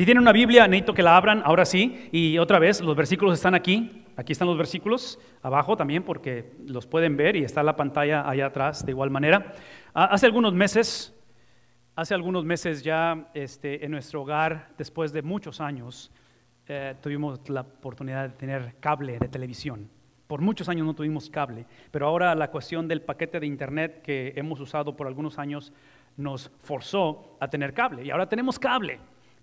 Si tienen una Biblia, necesito que la abran ahora sí. Y otra vez, los versículos están aquí. Aquí están los versículos, abajo también, porque los pueden ver y está la pantalla allá atrás de igual manera. Ah, hace algunos meses, hace algunos meses ya este, en nuestro hogar, después de muchos años, eh, tuvimos la oportunidad de tener cable de televisión. Por muchos años no tuvimos cable, pero ahora la cuestión del paquete de internet que hemos usado por algunos años nos forzó a tener cable y ahora tenemos cable.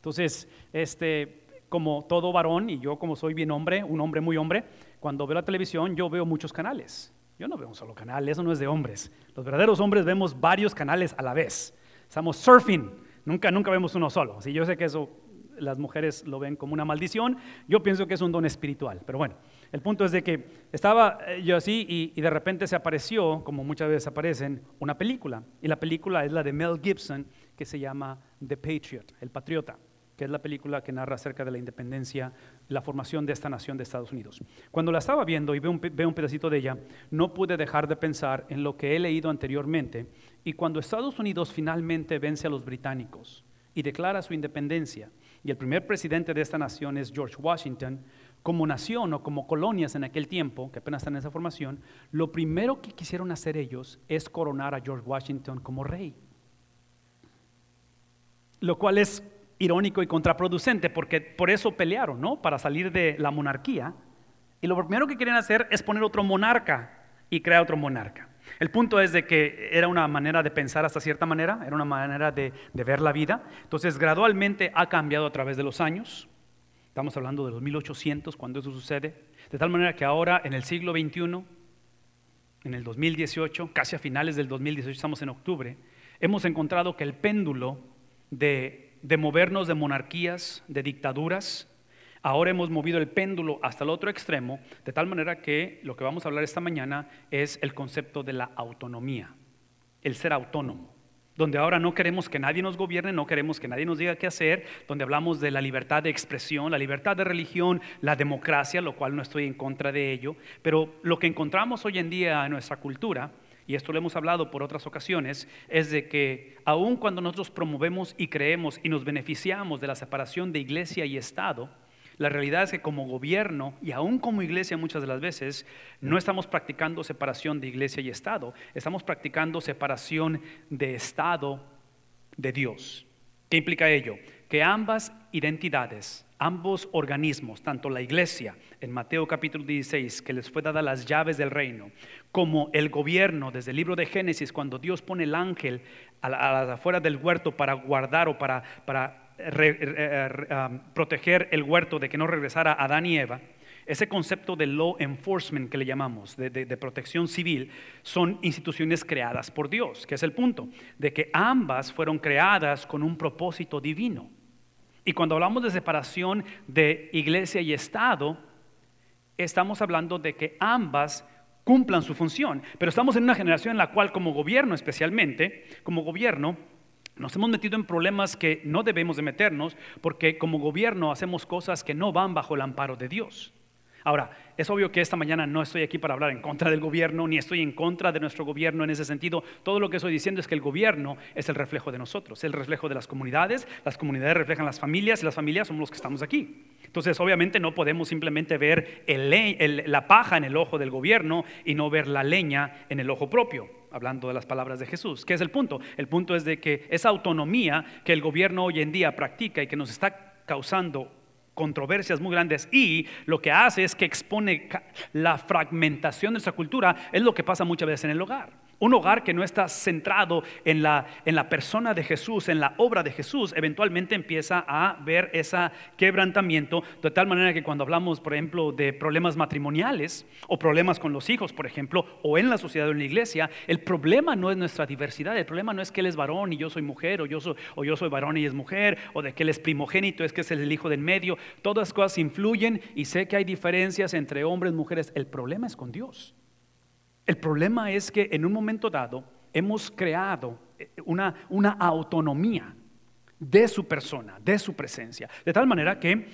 Entonces, este, como todo varón, y yo como soy bien hombre, un hombre muy hombre, cuando veo la televisión yo veo muchos canales. Yo no veo un solo canal, eso no es de hombres. Los verdaderos hombres vemos varios canales a la vez. Estamos surfing, nunca, nunca vemos uno solo. Si yo sé que eso las mujeres lo ven como una maldición, yo pienso que es un don espiritual. Pero bueno, el punto es de que estaba eh, yo así y de repente se apareció, como muchas veces aparecen, una película. Y la película es la de Mel Gibson que se llama The Patriot, El Patriota que es la película que narra acerca de la independencia, la formación de esta nación de Estados Unidos. Cuando la estaba viendo y veo un, pedacito de ella, no pude dejar de pensar en lo que he leído anteriormente y cuando Estados Unidos finalmente vence a los británicos y declara su independencia, y el primer presidente de esta nación es George Washington, como nación o como colonias en aquel tiempo, que apenas están en esa formación, lo primero que quisieron hacer ellos es coronar a George Washington como rey. Lo cual es irónico y contraproducente, porque por eso pelearon, ¿no? Para salir de la monarquía. Y lo primero que quieren hacer es poner otro monarca y crear otro monarca. El punto es de que era una manera de pensar hasta cierta manera, era una manera de, de ver la vida. Entonces, gradualmente ha cambiado a través de los años. Estamos hablando de los 1800 cuando eso sucede. De tal manera que ahora, en el siglo XXI, en el 2018, casi a finales del 2018, estamos en octubre, hemos encontrado que el péndulo de de movernos de monarquías, de dictaduras. Ahora hemos movido el péndulo hasta el otro extremo, de tal manera que lo que vamos a hablar esta mañana es el concepto de la autonomía, el ser autónomo, donde ahora no queremos que nadie nos gobierne, no queremos que nadie nos diga qué hacer, donde hablamos de la libertad de expresión, la libertad de religión, la democracia, lo cual no estoy en contra de ello, pero lo que encontramos hoy en día en nuestra cultura y esto lo hemos hablado por otras ocasiones, es de que aun cuando nosotros promovemos y creemos y nos beneficiamos de la separación de iglesia y Estado, la realidad es que como gobierno y aún como iglesia muchas de las veces no estamos practicando separación de iglesia y Estado, estamos practicando separación de Estado de Dios. ¿Qué implica ello? Que ambas identidades ambos organismos, tanto la iglesia en Mateo capítulo 16, que les fue dada las llaves del reino, como el gobierno desde el libro de Génesis, cuando Dios pone el ángel a, del huerto para guardar o para, eh, proteger el huerto de que no regresara Adán y Eva. Ese concepto de law enforcement que le llamamos, de, protección civil, son instituciones creadas por Dios, que es el punto, de que ambas fueron creadas con un propósito divino. Y cuando hablamos de separación de iglesia y Estado, estamos hablando de que ambas cumplan su función. Pero estamos en una generación en la cual como gobierno especialmente, como gobierno, nos hemos metido en problemas que no debemos de meternos porque como gobierno hacemos cosas que no van bajo el amparo de Dios. Ahora, es obvio que esta mañana no estoy aquí para hablar en contra del gobierno, ni estoy en contra de nuestro gobierno en ese sentido. Todo lo que estoy diciendo es que el gobierno es el reflejo de nosotros, el reflejo de las comunidades, las comunidades reflejan las familias y las familias somos los que estamos aquí. Entonces, obviamente no podemos simplemente ver la paja en el ojo del gobierno y no ver la leña en el ojo propio hablando de las palabras de Jesús. ¿Qué es el punto? El punto es de que esa autonomía que el gobierno hoy en día practica y que nos está causando controversias muy grandes y lo que hace es que expone la fragmentación de nuestra cultura, es lo que pasa muchas veces en el hogar. Un hogar que no está centrado en la, persona de Jesús, en la obra de Jesús, eventualmente empieza a ver ese quebrantamiento, de tal manera que cuando hablamos, por ejemplo, de problemas matrimoniales o problemas con los hijos, por ejemplo, o en la sociedad o en la iglesia, el problema no es nuestra diversidad, el problema no es que él es varón y yo soy mujer, o yo soy, o yo soy varón y es mujer, o de que él es primogénito, es que es el hijo del medio, todas cosas influyen y sé que hay diferencias entre hombres y mujeres, el problema es con Dios. El problema es que en un momento dado hemos creado eh, una, autonomía de su persona, de su presencia, de tal manera que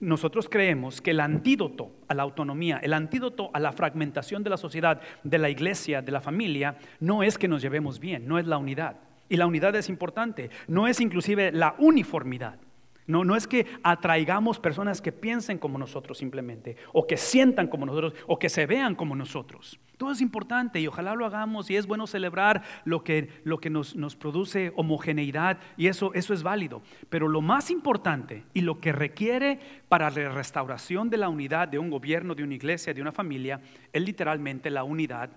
nosotros creemos que el antídoto a la autonomía, el antídoto a la fragmentación de la sociedad, de la iglesia, de la familia, no es que nos llevemos bien, no es la unidad. Y la unidad es importante, no es inclusive la uniformidad. No, no es que atraigamos personas que piensen como nosotros simplemente, o que sientan como nosotros, o que se vean como nosotros. Todo es importante y ojalá lo hagamos y es bueno celebrar lo que, nos, produce homogeneidad y eso, eso es válido. Pero lo más importante y lo que requiere para la restauración de la unidad de un gobierno, de una iglesia, de una familia, es literalmente la unidad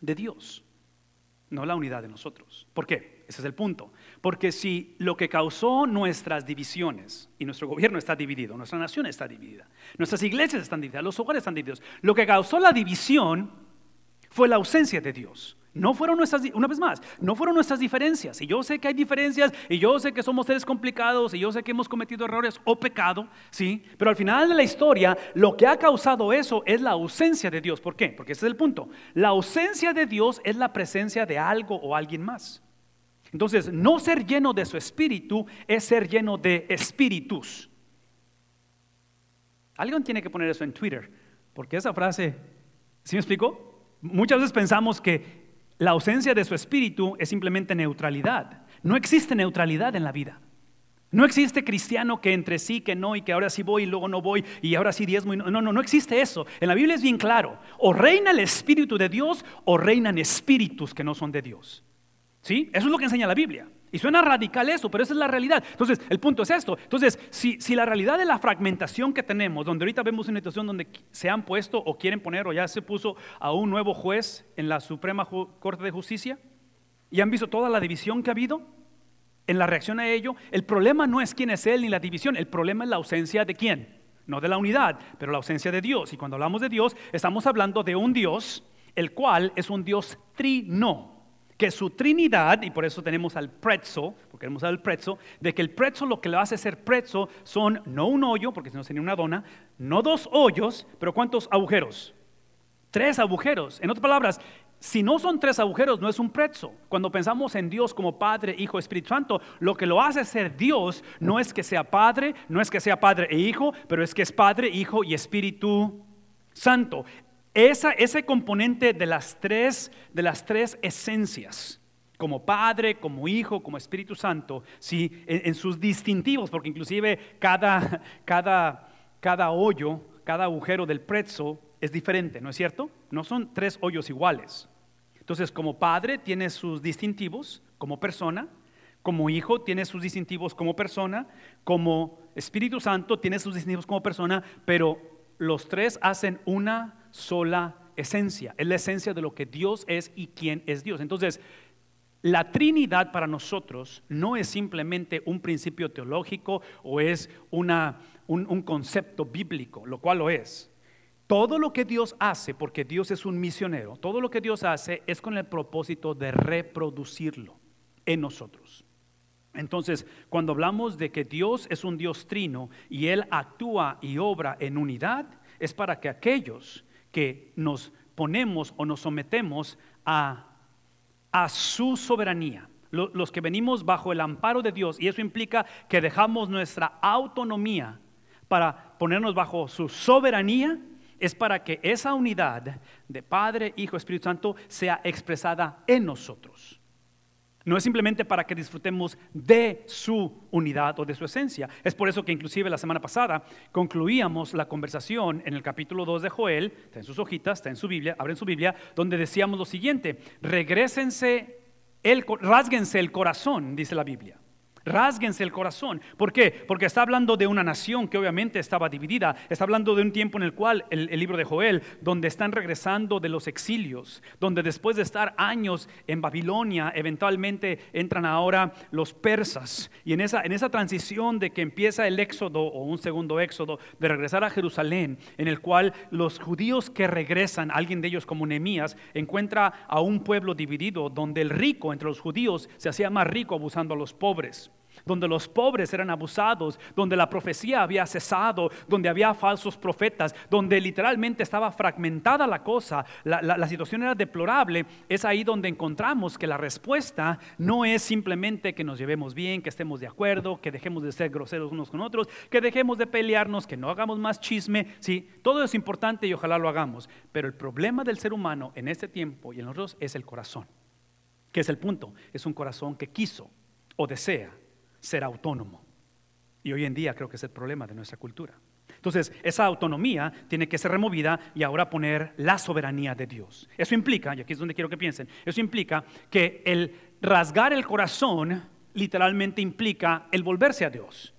de Dios, no la unidad de nosotros. ¿Por qué? Ese es el punto. Porque si lo que causó nuestras divisiones, y nuestro gobierno está dividido, nuestra nación está dividida, nuestras iglesias están divididas, los hogares están divididos, lo que causó la división fue la ausencia de Dios. No fueron nuestras, una vez más, no fueron nuestras diferencias. Y yo sé que hay diferencias, y yo sé que somos seres complicados, y yo sé que hemos cometido errores o pecado, ¿sí? Pero al final de la historia, lo que ha causado eso es la ausencia de Dios. ¿Por qué? Porque ese es el punto. La ausencia de Dios es la presencia de algo o alguien más. Entonces, no ser lleno de su espíritu es ser lleno de espíritus. Alguien tiene que poner eso en Twitter, porque esa frase, ¿sí me explico? Muchas veces pensamos que la ausencia de su espíritu es simplemente neutralidad. No existe neutralidad en la vida. No existe cristiano que entre sí, que no, y que ahora sí voy y luego no voy, y ahora sí diezmo. no. no, no, no existe eso. En la Biblia es bien claro. O reina el Espíritu de Dios o reinan espíritus que no son de Dios. Eso es lo que enseña la Biblia. Y suena radical eso, pero esa es la realidad. Entonces, el punto es esto. Entonces, si, la realidad de la fragmentación que tenemos, donde ahorita vemos una situación donde se han puesto o quieren poner o ya se puso a un nuevo juez en la Suprema Corte de Justicia, y han visto toda la división que ha habido en la reacción a ello, el problema no es quién es él ni la división, el problema es la ausencia de quién, no de la unidad, pero la ausencia de Dios. Y cuando hablamos de Dios, estamos hablando de un Dios, el cual es un Dios trino que su Trinidad, y por eso tenemos al prezzo, porque tenemos al prezzo, de que el prezzo lo que le hace ser prezzo son no un hoyo, porque si no sería una dona, no dos hoyos, pero ¿cuántos agujeros? Tres agujeros. En otras palabras, si no son tres agujeros, no es un prezzo. Cuando pensamos en Dios como Padre, Hijo, Espíritu Santo, lo que lo hace ser Dios no es que sea Padre, no es que sea Padre e Hijo, pero es que es Padre, Hijo y Espíritu Santo. Esa, ese componente de las, tres, de las tres esencias, como Padre, como Hijo, como Espíritu Santo, ¿sí? en, sus distintivos, porque inclusive cada, cada hoyo, cada agujero del pretzel es diferente, ¿no es cierto? No son tres hoyos iguales. Entonces, como Padre tiene sus distintivos como persona, como hijo tiene sus distintivos como persona, como Espíritu Santo tiene sus distintivos como persona, pero los tres hacen una sola esencia, es la esencia de lo que Dios es y quién es Dios. Entonces, la Trinidad para nosotros no es simplemente un principio teológico o es una, un, un, concepto bíblico, lo cual lo es. Todo lo que Dios hace, porque Dios es un misionero, todo lo que Dios hace es con el propósito de reproducirlo en nosotros. Entonces, cuando hablamos de que Dios es un Dios trino y Él actúa y obra en unidad, es para que aquellos que nos ponemos o nos sometemos a, su soberanía. Los que venimos bajo el amparo de Dios, y eso implica que dejamos nuestra autonomía para ponernos bajo su soberanía, es para que esa unidad de Padre, Hijo, Espíritu Santo sea expresada en nosotros. No es simplemente para que disfrutemos de su unidad o de su esencia. Es por eso que inclusive la semana pasada concluíamos la conversación en el capítulo 2 de Joel, está en sus hojitas, está en su Biblia, abren su Biblia, donde decíamos lo siguiente, regresense, rasguense el corazón, dice la Biblia. Rásguense el corazón. ¿Por qué? Porque está hablando de una nación que obviamente estaba dividida. Está hablando de un tiempo en el cual el, libro de Joel, donde están regresando de los exilios, donde después de estar años en Babilonia, eventualmente entran ahora los persas. Y en esa, en esa transición de que empieza el éxodo o un segundo éxodo, de regresar a Jerusalén, en el cual los judíos que regresan, alguien de ellos como Nehemías, encuentra a un pueblo dividido, donde el rico entre los judíos se hacía más rico abusando a los pobres donde los pobres eran abusados, donde la profecía había cesado, donde había falsos profetas, donde literalmente estaba fragmentada la cosa, la, situación era deplorable, es ahí donde encontramos que la respuesta no es simplemente que nos llevemos bien, que estemos de acuerdo, que dejemos de ser groseros unos con otros, que dejemos de pelearnos, que no hagamos más chisme, sí, todo es importante y ojalá lo hagamos, pero el problema del ser humano en este tiempo y en los dos es el corazón, que es el punto, es un corazón que quiso o desea ser autónomo. Y hoy en día creo que es el problema de nuestra cultura. Entonces, esa autonomía tiene que ser removida y ahora poner la soberanía de Dios. Eso implica, y aquí es donde quiero que piensen, eso implica que el rasgar el corazón literalmente implica el volverse a Dios,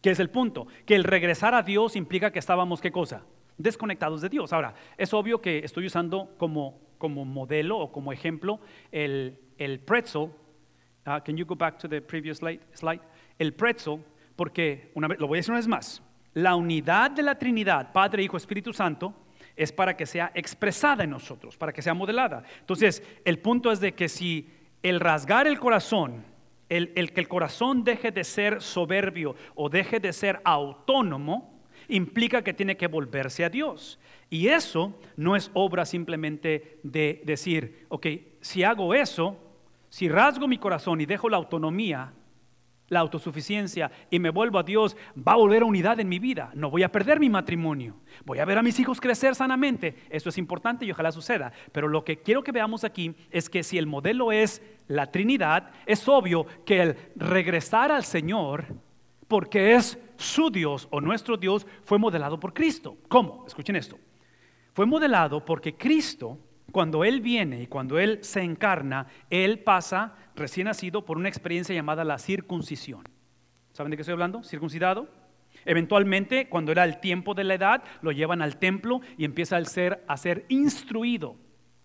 que es el punto, que el regresar a Dios implica que estábamos, ¿qué cosa? Desconectados de Dios. Ahora, es obvio que estoy usando como, modelo o como ejemplo el, el pretzel Ah, can you go back to the previous slide? El pretzel, porque, una vez, lo voy a decir una vez más, la unidad de la Trinidad, Padre, Hijo, Espíritu Santo, es para que sea expresada en nosotros, para que sea modelada. Entonces, el punto es de que si el rasgar el corazón, el, el que el corazón deje de ser soberbio o deje de ser autónomo, implica que tiene que volverse a Dios. Y eso no es obra simplemente de decir, ok, si hago eso, si rasgo mi corazón y dejo la autonomía, la autosuficiencia y me vuelvo a Dios, va a volver a unidad en mi vida. No voy a perder mi matrimonio. Voy a ver a mis hijos crecer sanamente. Eso es importante y ojalá suceda. Pero lo que quiero que veamos aquí es que si el modelo es la Trinidad, es obvio que el regresar al Señor, porque es su Dios o nuestro Dios, fue modelado por Cristo. ¿Cómo? Escuchen esto. Fue modelado porque Cristo cuando Él viene y cuando Él se encarna, Él pasa recién nacido por una experiencia llamada la circuncisión. ¿Saben de qué estoy hablando? Circuncidado. Eventualmente, cuando era el tiempo de la edad, lo llevan al templo y empieza a ser, a ser instruido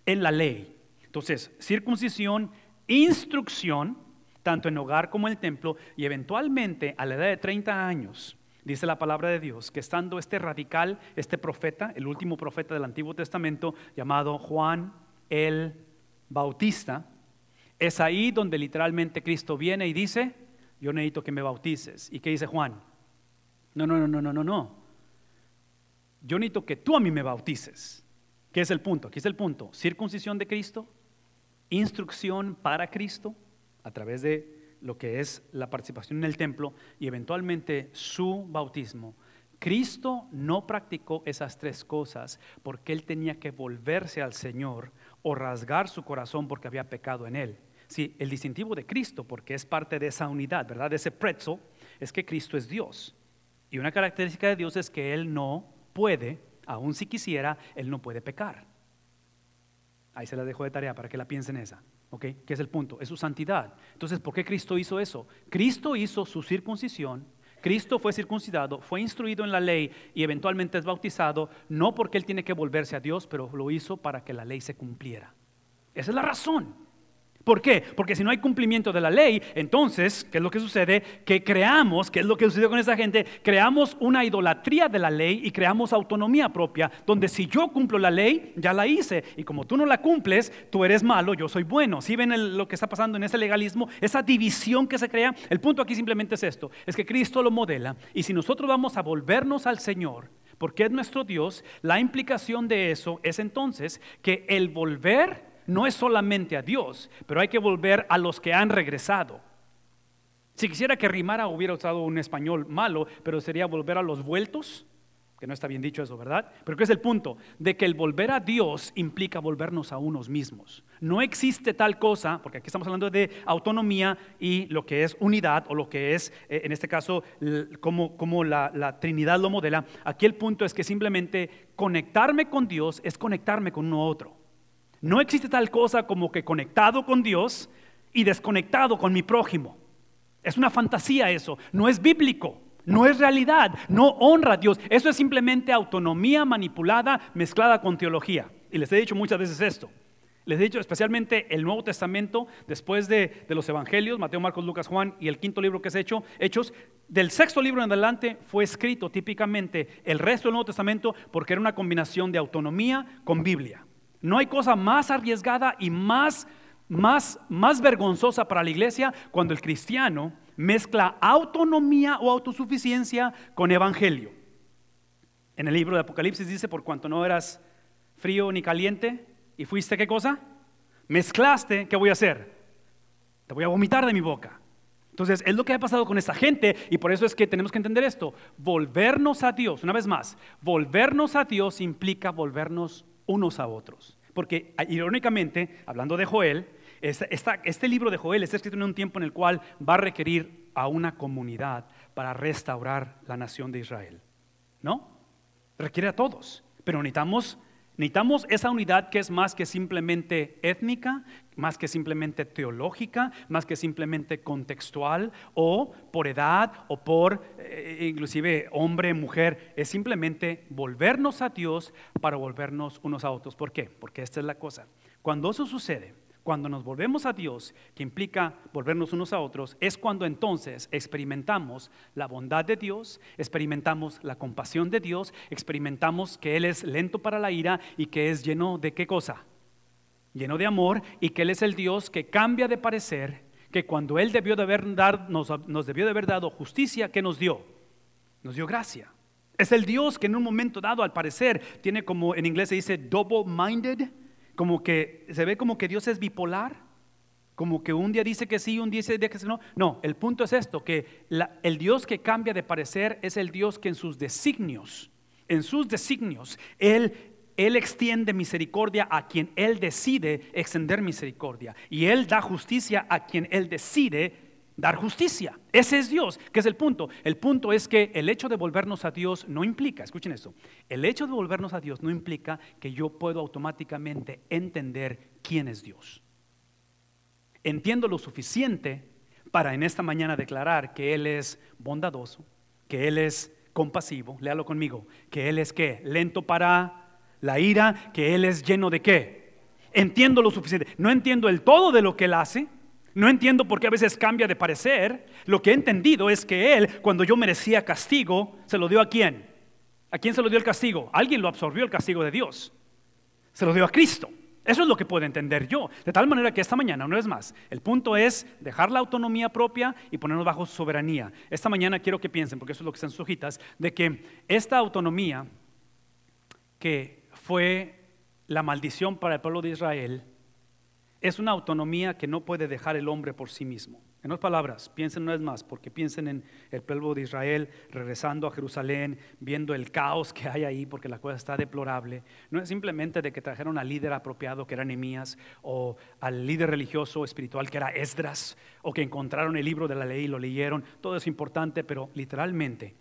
en la ley. Entonces, circuncisión, instrucción, tanto en hogar como en el templo, y eventualmente a la edad de 30 años, dice la palabra de Dios, que estando este radical, este profeta, el último profeta del Antiguo Testamento, llamado Juan el Bautista, es ahí donde literalmente Cristo viene y dice, yo necesito que me bautices. ¿Y qué dice Juan? No, no, no, no, no, no, no. Yo necesito que tú a mí me bautices. ¿Qué es el punto? Aquí es el punto. Circuncisión de Cristo, instrucción para Cristo a través de lo que es la participación en el templo y eventualmente su bautismo. Cristo no practicó esas tres cosas porque él tenía que volverse al Señor o rasgar su corazón porque había pecado en él. Sí, el distintivo de Cristo, porque es parte de esa unidad, ¿verdad? De ese prezo, es que Cristo es Dios. Y una característica de Dios es que Él no puede, aun si quisiera, Él no puede pecar. Ahí se la dejo de tarea para que la piensen esa. ¿ok? Que es el punto, es su santidad. Entonces, ¿por qué Cristo hizo eso? Cristo hizo su circuncisión, Cristo fue circuncidado, fue instruido en la ley y eventualmente es bautizado, no porque él tiene que volverse a Dios, pero lo hizo para que la ley se cumpliera. Esa es la razón. ¿Por qué? Porque si no hay cumplimiento de la ley, entonces, ¿qué es lo que sucede? Que creamos, ¿qué es lo que sucedió con esa gente? Creamos una idolatría de la ley y creamos autonomía propia, donde si yo cumplo la ley, ya la hice, y como tú no la cumples, tú eres malo, yo soy bueno. Si ¿Sí ven lo que está pasando en ese legalismo, esa división que se crea, el punto aquí simplemente es esto, es que Cristo lo modela, y si nosotros vamos a volvernos al Señor, porque es nuestro Dios, la implicación de eso es entonces que el volver no es solamente a Dios, pero hay que volver a los que han regresado. Si quisiera que rimara hubiera usado un español malo, pero sería volver a los vueltos, que no está bien dicho eso, ¿verdad? Pero ¿qué es el punto? De que el volver a Dios implica volvernos a unos mismos. No existe tal cosa, porque aquí estamos hablando de autonomía y lo que es unidad o lo que es, eh, en este caso, como, la, la Trinidad lo modela. Aquí el punto es que simplemente conectarme con Dios es conectarme con uno otro. No existe tal cosa como que conectado con Dios y desconectado con mi prójimo. Es una fantasía eso, no es bíblico, no es realidad, no honra a Dios. Eso es simplemente autonomía manipulada mezclada con teología. Y les he dicho muchas veces esto. Les he dicho especialmente el Nuevo Testamento, después de, los Evangelios, Mateo, Marcos, Lucas, Juan y el quinto libro que es hecho, Hechos, del sexto libro en adelante fue escrito típicamente el resto del Nuevo Testamento porque era una combinación de autonomía con Biblia. No hay cosa más arriesgada y más, más, más vergonzosa para la iglesia cuando el cristiano mezcla autonomía o autosuficiencia con evangelio. En el libro de Apocalipsis dice, por cuanto no eras frío ni caliente, y fuiste qué cosa? Mezclaste, ¿qué voy a hacer? Te voy a vomitar de mi boca. Entonces, es lo que ha pasado con esta gente y por eso es que tenemos que entender esto. Volvernos a Dios, una vez más, volvernos a Dios implica volvernos unos a otros. Porque ah, irónicamente, hablando de Joel, este libro de Joel está escrito en un tiempo en el cual va a requerir a una comunidad para restaurar la nación de Israel. ¿No? Requiere a todos, pero necesitamos Necesitamos esa unidad que es más que simplemente étnica, más que simplemente teológica, más que simplemente contextual o por edad o por eh, inclusive hombre, mujer, es simplemente volvernos a Dios para volvernos unos a otros. ¿Por qué? Porque esta es la cosa. Cuando eso sucede, cuando nos volvemos a Dios, que implica volvernos unos a otros, es cuando entonces experimentamos la bondad de Dios, experimentamos la compasión de Dios, experimentamos que Él es lento para la ira y que es lleno de qué cosa? lleno de amor y que Él es el Dios que cambia de parecer, que cuando Él debió de haber dar, nos, debió de haber dado justicia, que nos dio? Nos dio gracia. Es el Dios que en un momento dado, al parecer, tiene como en inglés se dice double-minded, como que se ve como que Dios es bipolar, como que un día dice que sí, un día dice que no. No, el punto es esto, que el Dios que cambia de parecer es el Dios que en sus designios, en sus designios, Él él extiende misericordia a quien Él decide extender misericordia. Y Él da justicia a quien Él decide dar justicia. Ese es Dios, que es el punto. El punto es que el hecho de volvernos a Dios no implica, escuchen esto, el hecho de volvernos a Dios no implica que yo puedo automáticamente entender quién es Dios. Entiendo lo suficiente para en esta mañana declarar que Él es bondadoso, que Él es compasivo, léalo conmigo, que Él es qué, lento para la ira que Él es lleno de qué? Entiendo lo suficiente. No entiendo el todo de lo que Él hace. No entiendo por qué a veces cambia de parecer. Lo que he entendido es que Él, cuando yo merecía castigo, se lo dio a quién? ¿A quién se lo dio el castigo? Alguien lo absorbió el castigo de Dios. Se lo dio a Cristo. Eso es lo que puedo entender yo. De tal manera que esta mañana, no es más, el punto es dejar la autonomía propia y ponernos bajo soberanía. Esta mañana quiero que piensen, porque eso es lo que están en de que esta autonomía que fue la maldición para el pueblo de Israel es una autonomía que no puede dejar el hombre por sí mismo. En otras palabras, piensen no es más, porque piensen en el pueblo de Israel regresando a Jerusalén, viendo el caos que hay ahí, porque la cosa está deplorable. No es simplemente de que trajeron al líder apropiado, que era Nehemías, o al líder religioso espiritual, que era Esdras, o que encontraron el libro de la ley y lo leyeron. Todo es importante, pero literalmente,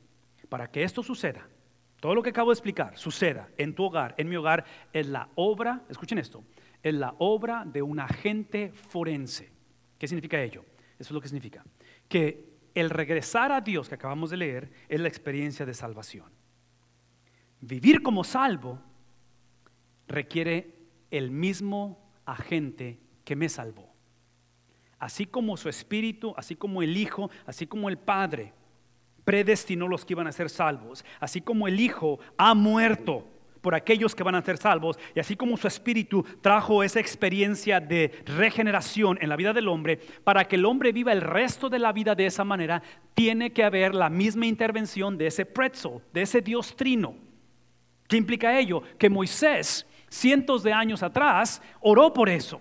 para que esto suceda, todo lo que acabo de explicar suceda en tu hogar, en mi hogar, es la obra, escuchen esto, es la obra de un agente forense. ¿Qué significa ello? Eso es lo que significa. Que el regresar a Dios que acabamos de leer es la experiencia de salvación. Vivir como salvo requiere el mismo agente que me salvó. Así como su espíritu, así como el Hijo, así como el Padre predestinó los que iban a ser salvos, así como el Hijo ha muerto por aquellos que van a ser salvos, y así como su espíritu trajo esa experiencia de regeneración en la vida del hombre, para que el hombre viva el resto de la vida de esa manera, tiene que haber la misma intervención de ese pretzel, de ese Dios trino. ¿Qué implica ello? Que Moisés, cientos de años atrás, oró por eso.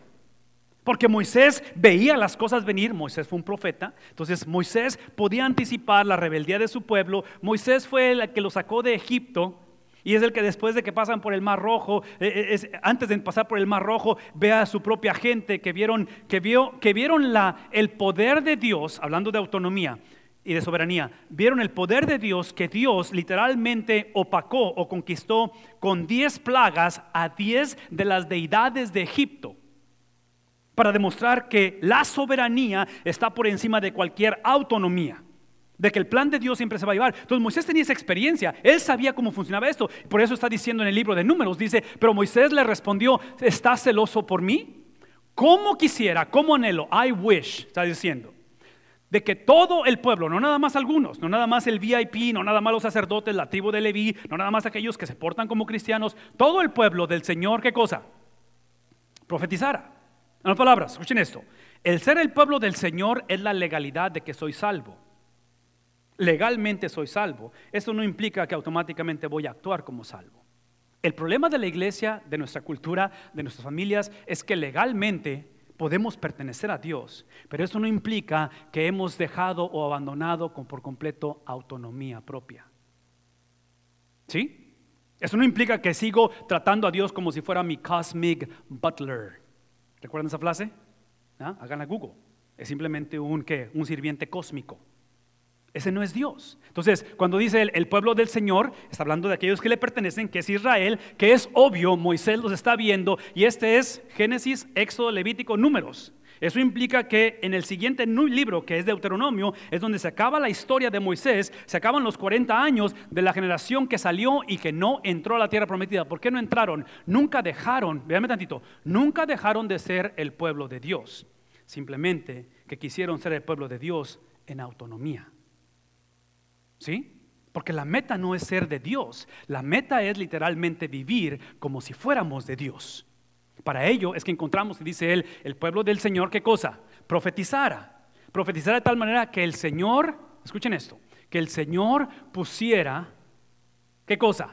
Porque Moisés veía las cosas venir, Moisés fue un profeta, entonces Moisés podía anticipar la rebeldía de su pueblo, Moisés fue el que lo sacó de Egipto y es el que después de que pasan por el Mar Rojo, eh, eh, antes de pasar por el Mar Rojo, ve a su propia gente que vieron, vio, que vieron el poder de Dios, hablando de autonomía y de soberanía, vieron el poder de Dios que Dios literalmente opacó o conquistó con diez plagas a diez de las deidades de Egipto para demostrar que la soberanía está por encima de cualquier autonomía, de que el plan de Dios siempre se va a llevar. Entonces Moisés tenía esa experiencia, él sabía cómo funcionaba esto, por eso está diciendo en el libro de números, dice, pero Moisés le respondió, ¿estás celoso por mí? ¿Cómo quisiera, cómo anhelo? I wish, está diciendo de que todo el pueblo, no nada más algunos, no nada más el VIP, no nada más los sacerdotes, la tribu de Leví, no nada más aquellos que se portan como cristianos, todo el pueblo del Señor, ¿qué cosa? Profetizara. En otras palabras, escuchen esto. El ser el pueblo del Señor es la legalidad de que soy salvo. Legalmente soy salvo. Eso no implica que automáticamente voy a actuar como salvo. El problema de la iglesia, de nuestra cultura, de nuestras familias, es que legalmente podemos pertenecer a Dios, pero eso no implica que hemos dejado o abandonado con, por completo autonomía propia. ¿Sí? Eso no implica que sigo tratando a Dios como si fuera mi cosmic butler ¿Recuerdan esa frase? ¿Ah? Hagan a Google. Es simplemente un que Un sirviente cósmico. Ese no es Dios. Entonces, cuando dice el, el, pueblo del Señor, está hablando de aquellos que le pertenecen, que es Israel, que es obvio, Moisés los está viendo, y este es Génesis, Éxodo, Levítico, Números. Eso implica que en el siguiente libro, que es Deuteronomio, es donde se acaba la historia de Moisés, se acaban los 40 años de la generación que salió y que no entró a la tierra prometida. ¿Por qué no entraron? Nunca dejaron, véanme tantito, nunca dejaron de ser el pueblo de Dios. Simplemente que quisieron ser el pueblo de Dios en autonomía. ¿Sí? Porque la meta no es ser de Dios, la meta es literalmente vivir como si fuéramos de Dios. Para ello es que encontramos, y dice él, el pueblo del Señor, ¿qué cosa? Profetizara. Profetizara de tal manera que el Señor, escuchen esto, que el Señor pusiera, ¿qué cosa?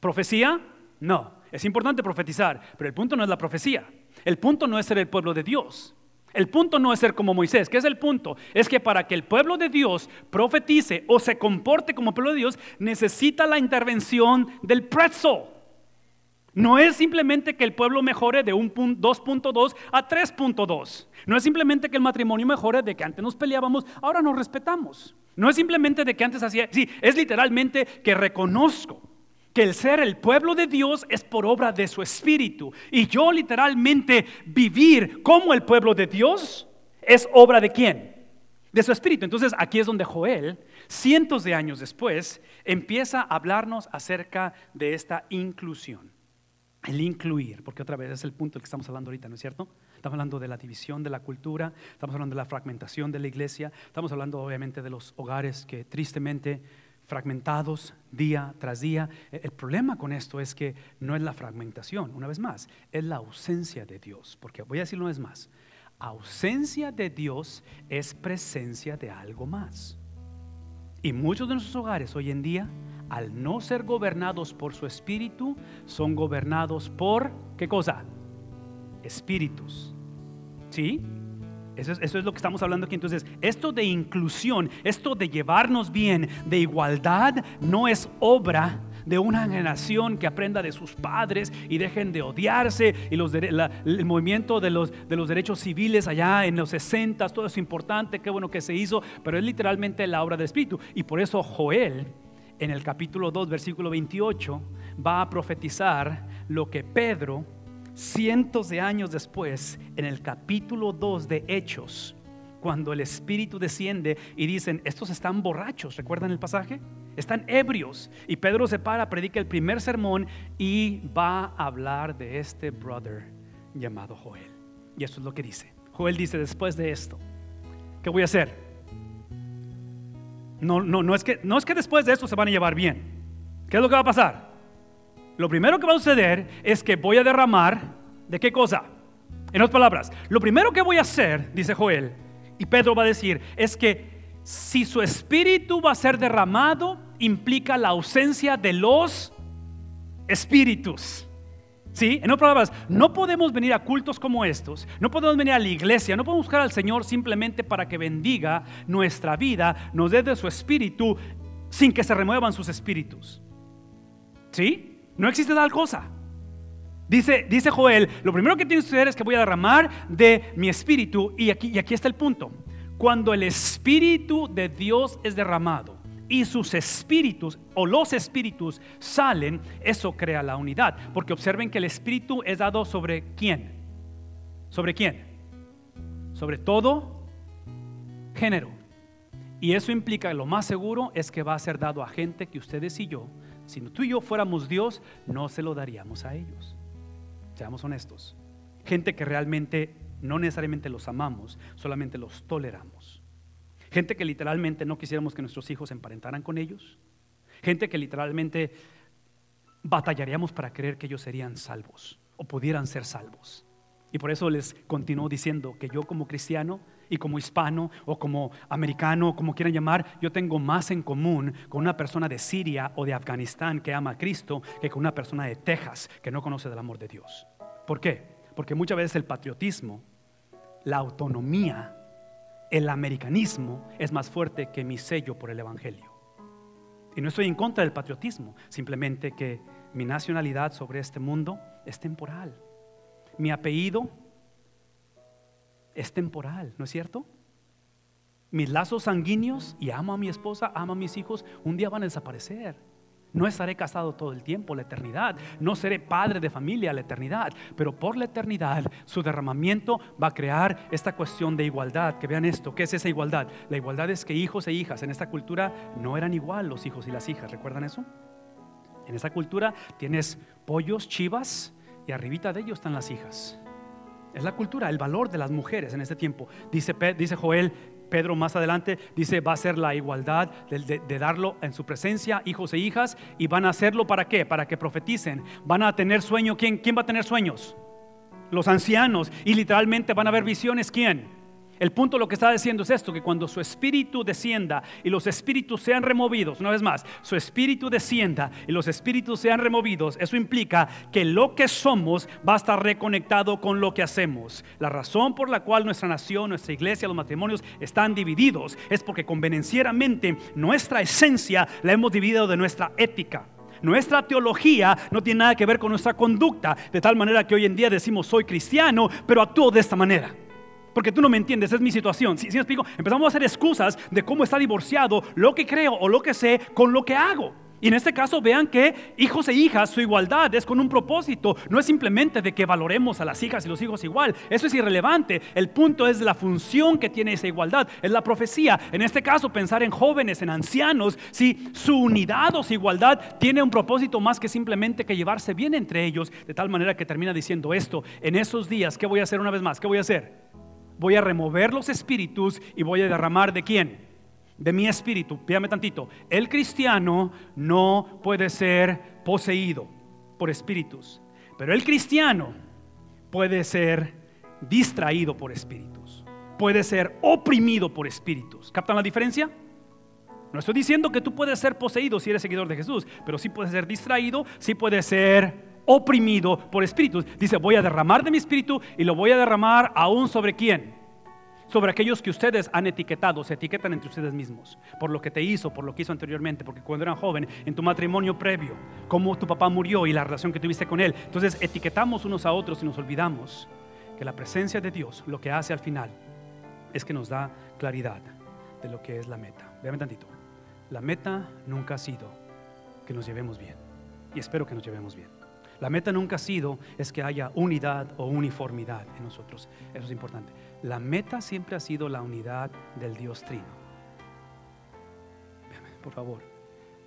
¿Profecía? No. Es importante profetizar, pero el punto no es la profecía. El punto no es ser el pueblo de Dios. El punto no es ser como Moisés. ¿Qué es el punto? Es que para que el pueblo de Dios profetice o se comporte como pueblo de Dios, necesita la intervención del pretzel. No es simplemente que el pueblo mejore de 2.2 a 3.2. No es simplemente que el matrimonio mejore de que antes nos peleábamos, ahora nos respetamos. No es simplemente de que antes hacía... Sí, es literalmente que reconozco que el ser el pueblo de Dios es por obra de su espíritu. Y yo literalmente vivir como el pueblo de Dios es obra de quién? De su espíritu. Entonces aquí es donde Joel, cientos de años después, empieza a hablarnos acerca de esta inclusión. El incluir, porque otra vez es el punto del que estamos hablando ahorita, ¿no es cierto? Estamos hablando de la división de la cultura, estamos hablando de la fragmentación de la iglesia, estamos hablando obviamente de los hogares que tristemente fragmentados día tras día. E-, el problema con esto es que no es la fragmentación, una vez más, es la ausencia de Dios, porque voy a decirlo una vez más, ausencia de Dios es presencia de algo más. Y muchos de nuestros hogares hoy en día al no ser gobernados por su espíritu, son gobernados por, ¿qué cosa? Espíritus. ¿Sí? Eso es, lo que estamos hablando aquí. Entonces, esto de inclusión, esto de llevarnos bien, de igualdad, no es obra de una generación que aprenda de sus padres y dejen de odiarse y los el movimiento de los, de los derechos civiles allá en los 60, todo es importante, qué bueno que se hizo, pero es literalmente la obra del Espíritu. Y por eso Joel en el capítulo 2, versículo 28, va a profetizar lo que Pedro, cientos de años después, en el capítulo 2 de Hechos, cuando el Espíritu desciende y dicen, estos están borrachos, ¿recuerdan el pasaje? Están ebrios. Y Pedro se para, predica el primer sermón y va a hablar de este brother llamado Joel. Y esto es lo que dice. Joel dice después de esto, ¿qué voy a hacer? No, es que, es que después de eso se van a llevar bien. ¿Qué es lo que va a pasar? Lo primero que va a suceder es que voy a derramar de qué cosa. En otras palabras, lo primero que voy a hacer, dice Joel, y Pedro va a decir, es que si su espíritu va a ser derramado, implica la ausencia de los espíritus. En otras palabras, no podemos venir a cultos como estos, no podemos venir a la iglesia, no podemos buscar al Señor simplemente para que bendiga nuestra vida, nos dé de su espíritu sin que se remuevan sus espíritus. ¿Sí? No existe tal cosa. Dice, dice Joel, lo primero que tiene que hacer es que voy a derramar de mi espíritu y aquí, y aquí está el punto. Cuando el espíritu de Dios es derramado, y sus espíritus o los espíritus salen, eso crea la unidad. Porque observen que el espíritu es dado sobre quién. ¿Sobre quién? Sobre todo género. Y eso implica, lo más seguro es que va a ser dado a gente que ustedes y yo, si tú y yo fuéramos Dios, no se lo daríamos a ellos. Seamos honestos. Gente que realmente no necesariamente los amamos, solamente los toleramos. Gente que literalmente no quisiéramos que nuestros hijos se emparentaran con ellos. Gente que literalmente batallaríamos para creer que ellos serían salvos o pudieran ser salvos. Y por eso les continúo diciendo que yo como cristiano y como hispano o como americano, como quieran llamar, yo tengo más en común con una persona de Siria o de Afganistán que ama a Cristo que con una persona de Texas que no conoce del amor de Dios. ¿Por qué? Porque muchas veces el patriotismo, la autonomía, el americanismo es más fuerte que mi sello por el Evangelio. Y no estoy en contra del patriotismo, simplemente que mi nacionalidad sobre este mundo es temporal. Mi apellido es temporal, ¿no es cierto? Mis lazos sanguíneos, y amo a mi esposa, amo a mis hijos, un día van a desaparecer. No estaré casado todo el tiempo, la eternidad. No seré padre de familia, la eternidad. Pero por la eternidad, su derramamiento va a crear esta cuestión de igualdad. Que vean esto, ¿qué es esa igualdad? La igualdad es que hijos e hijas en esta cultura no eran igual los hijos y las hijas. ¿Recuerdan eso? En esta cultura tienes pollos, chivas y arribita de ellos están las hijas. Es la cultura, el valor de las mujeres en este tiempo. Dice, dice Joel Pedro más adelante dice, va a ser la igualdad de, darlo en su presencia, hijos e hijas, y van a hacerlo para qué? Para que profeticen. Van a tener sueño, ¿quién, quién va a tener sueños? Los ancianos. Y literalmente van a ver visiones, ¿quién? El punto lo que está diciendo es esto, que cuando su espíritu descienda y los espíritus sean removidos, una vez más, su espíritu descienda y los espíritus sean removidos, eso implica que lo que somos va a estar reconectado con lo que hacemos. La razón por la cual nuestra nación, nuestra iglesia, los matrimonios están divididos es porque convenencieramente nuestra esencia la hemos dividido de nuestra ética. Nuestra teología no tiene nada que ver con nuestra conducta, de tal manera que hoy en día decimos soy cristiano, pero actúo de esta manera. Porque tú no me entiendes, es mi situación. Si ¿Sí, explico? Empezamos a hacer excusas de cómo está divorciado lo que creo o lo que sé con lo que hago. Y en este caso vean que hijos e hijas, su igualdad es con un propósito, no es simplemente de que valoremos a las hijas y los hijos igual, eso es irrelevante, el punto es la función que tiene esa igualdad, es la profecía, en este caso pensar en jóvenes, en ancianos, si su unidad o su igualdad tiene un propósito más que simplemente que llevarse bien entre ellos, de tal manera que termina diciendo esto, en esos días, ¿qué voy a hacer una vez más? ¿Qué voy a hacer? voy a remover los espíritus y voy a derramar de quién? De mi espíritu. Pídame tantito. El cristiano no puede ser poseído por espíritus, pero el cristiano puede ser distraído por espíritus, puede ser oprimido por espíritus. ¿Captan la diferencia? No estoy diciendo que tú puedes ser poseído si eres seguidor de Jesús, pero sí puedes ser distraído, sí puedes ser oprimido por espíritus. Dice, voy a derramar de mi espíritu y lo voy a derramar aún sobre quién. Sobre aquellos que ustedes han etiquetado, se etiquetan entre ustedes mismos, por lo que te hizo, por lo que hizo anteriormente, porque cuando eran joven, en tu matrimonio previo, cómo tu papá murió y la relación que tuviste con él. Entonces etiquetamos unos a otros y nos olvidamos que la presencia de Dios lo que hace al final es que nos da claridad de lo que es la meta. Vean tantito. La meta nunca ha sido que nos llevemos bien. Y espero que nos llevemos bien. La meta nunca ha sido es que haya unidad o uniformidad en nosotros. Eso es importante. La meta siempre ha sido la unidad del Dios Trino. Por favor,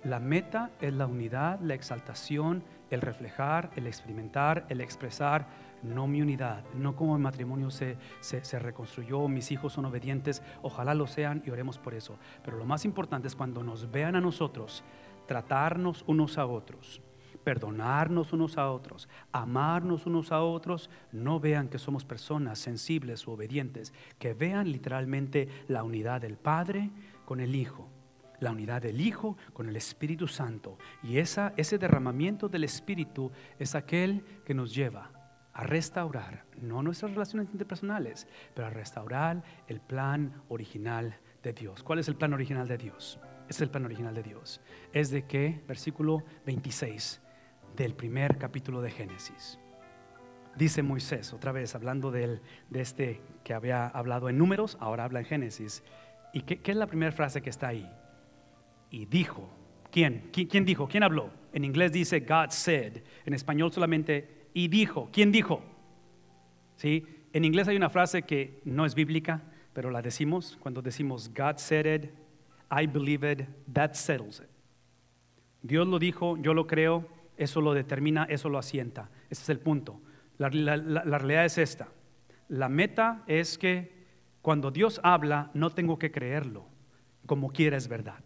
la meta es la unidad, la exaltación, el reflejar, el experimentar, el expresar, no mi unidad, no como el matrimonio se, se, reconstruyó, mis hijos son obedientes, ojalá lo sean y oremos por eso. Pero lo más importante es cuando nos vean a nosotros, tratarnos unos a otros perdonarnos unos a otros, amarnos unos a otros, no vean que somos personas sensibles u obedientes, que vean literalmente la unidad del Padre con el Hijo, la unidad del Hijo con el Espíritu Santo. Y esa, ese derramamiento del Espíritu es aquel que nos lleva a restaurar, no nuestras relaciones interpersonales, pero a restaurar el plan original de Dios. ¿Cuál es el plan original de Dios? Es el plan original de Dios. Es de que, versículo 26, del primer capítulo de Génesis. Dice Moisés, otra vez hablando de este que había hablado en números, ahora habla en Génesis. ¿Y qué, es la primera frase que está ahí? Y dijo, ¿quién? ¿Quién dijo? ¿Quién habló? En inglés dice God said, en español solamente y dijo. ¿Quién dijo? ¿Sí? En inglés hay una frase que no es bíblica, pero la decimos cuando decimos God said it, I believe it, that settles it. Dios lo dijo, yo lo creo, eso lo determina, eso lo asienta. Ese es el punto. La, realidad es esta. La meta es que cuando Dios habla, no tengo que creerlo, como quiera es verdad.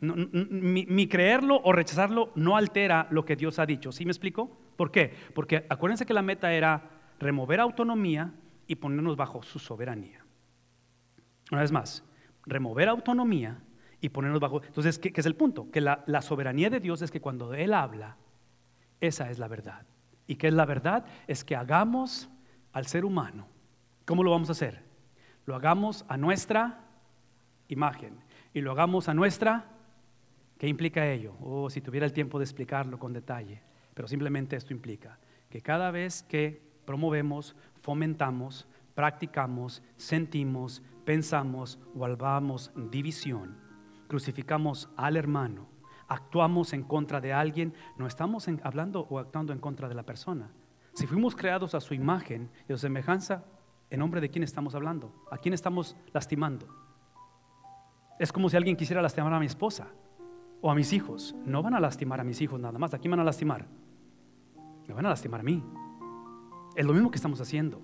mi, mi, creerlo o rechazarlo no altera lo que Dios ha dicho. ¿Sí me explico? ¿Por qué? Porque acuérdense que la meta era remover autonomía y ponernos bajo su soberanía. Una vez más, remover autonomía y ponernos bajo. Entonces, ¿qué, es el punto? Que la, la soberanía de Dios es que cuando Él habla, esa es la verdad. ¿Y qué es la verdad? Es que hagamos al ser humano. ¿Cómo lo vamos a hacer? Lo hagamos a nuestra imagen y lo hagamos a nuestra... ¿Qué implica ello? Oh, si tuviera el tiempo de explicarlo con detalle, pero simplemente esto implica que cada vez que promovemos, fomentamos, practicamos, sentimos, pensamos o albamos división, crucificamos al hermano, actuamos en contra de alguien, no estamos hablando o actuando en contra de la persona. Si fuimos creados a su imagen y a su semejanza, ¿en nombre de quién estamos hablando? ¿A quién estamos lastimando? Es como si alguien quisiera lastimar a mi esposa o a mis hijos. No van a lastimar a mis hijos nada más. ¿A quién van a lastimar? Me van a lastimar a mí. Es lo mismo que estamos haciendo.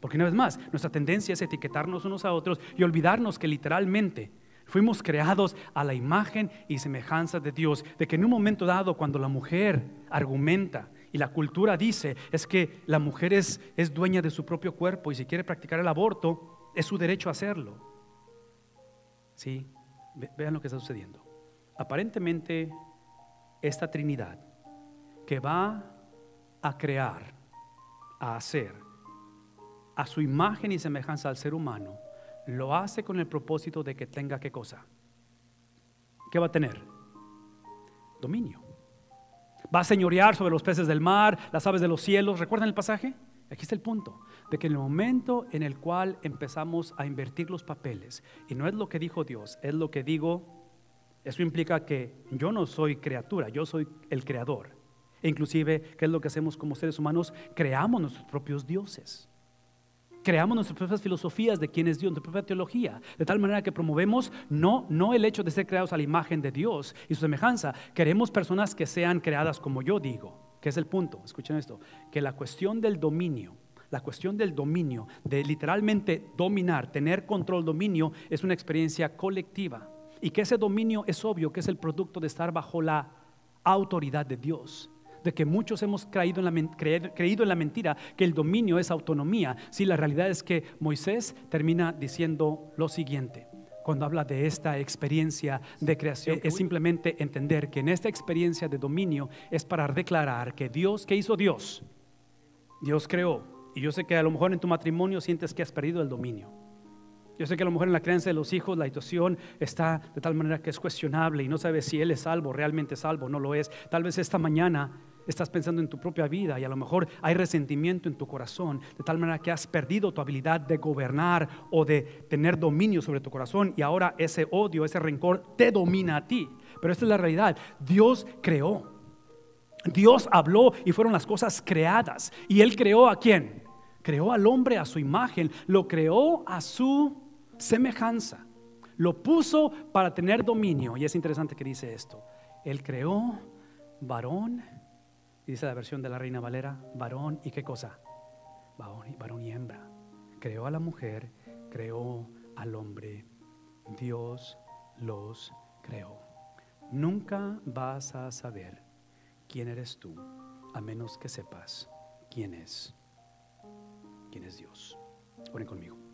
Porque una vez más, nuestra tendencia es etiquetarnos unos a otros y olvidarnos que literalmente Fuimos creados a la imagen y semejanza de Dios, de que en un momento dado, cuando la mujer argumenta y la cultura dice, es que la mujer es, dueña de su propio cuerpo y si quiere practicar el aborto, es su derecho a hacerlo. Sí, vean lo que está sucediendo. Aparentemente, esta Trinidad que va a crear, a hacer, a su imagen y semejanza al ser humano, lo hace con el propósito de que tenga qué cosa. ¿Qué va a tener? Dominio. Va a señorear sobre los peces del mar, las aves de los cielos. ¿Recuerdan el pasaje? Aquí está el punto, de que en el momento en el cual empezamos a invertir los papeles, y no es lo que dijo Dios, es lo que digo, eso implica que yo no soy criatura, yo soy el creador. E inclusive, ¿qué es lo que hacemos como seres humanos? Creamos nuestros propios dioses creamos nuestras propias filosofías de quién es Dios, nuestra propia teología, de tal manera que promovemos no, no el hecho de ser creados a la imagen de Dios y su semejanza, queremos personas que sean creadas como yo digo, que es el punto, escuchen esto, que la cuestión del dominio, la cuestión del dominio, de literalmente dominar, tener control, dominio, es una experiencia colectiva y que ese dominio es obvio que es el producto de estar bajo la autoridad de Dios de que muchos hemos creído en, la, creído en la mentira, que el dominio es autonomía. Si la realidad es que Moisés termina diciendo lo siguiente cuando habla de esta experiencia de creación, es simplemente entender que en esta experiencia de dominio es para declarar que Dios, que hizo Dios? Dios creó. Y yo sé que a lo mejor en tu matrimonio sientes que has perdido el dominio. Yo sé que a lo mejor en la creencia de los hijos la situación está de tal manera que es cuestionable y no sabes si él es salvo, realmente salvo, no lo es. Tal vez esta mañana estás pensando en tu propia vida y a lo mejor hay resentimiento en tu corazón, de tal manera que has perdido tu habilidad de gobernar o de tener dominio sobre tu corazón y ahora ese odio, ese rencor te domina a ti. Pero esta es la realidad. Dios creó. Dios habló y fueron las cosas creadas. ¿Y él creó a quién? Creó al hombre a su imagen, lo creó a su semejanza. Lo puso para tener dominio. Y es interesante que dice esto. Él creó varón, dice la versión de la Reina Valera, varón y qué cosa. Varón y, hembra. Creó a la mujer, creó al hombre. Dios los creó. Nunca vas a saber quién eres tú a menos que sepas quién es, quién es Dios. Oren conmigo.